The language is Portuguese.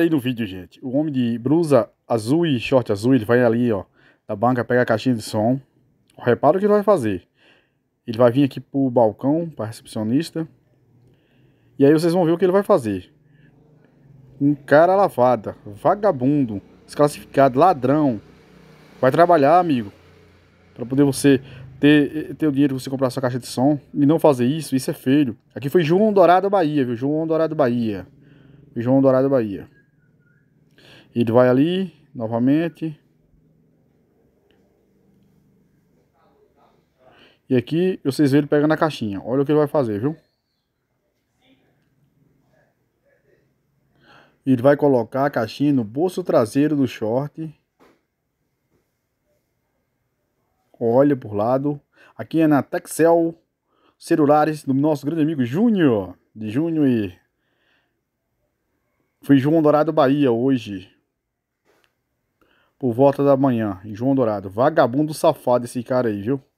aí no vídeo, gente. O homem de blusa azul e short azul, ele vai ali, ó, da banca, pega a caixinha de som. Repara o que ele vai fazer. Ele vai vir aqui pro balcão, pra recepcionista. E aí vocês vão ver o que ele vai fazer. Um cara lavada, vagabundo, desclassificado, ladrão. Vai trabalhar, amigo. para poder você ter, ter o dinheiro que você comprar sua caixa de som. E não fazer isso, isso é feio. Aqui foi João Dourado, Bahia, viu? João Dourado, Bahia. João Dourado Bahia. Ele vai ali novamente. E aqui vocês veem ele pegando a caixinha. Olha o que ele vai fazer, viu? Ele vai colocar a caixinha no bolso traseiro do short. Olha por lado. Aqui é na Texel Celulares do nosso grande amigo Júnior. De Júnior e Fui em João Dourado, Bahia, hoje. Por volta da manhã, em João Dourado. Vagabundo safado esse cara aí, viu?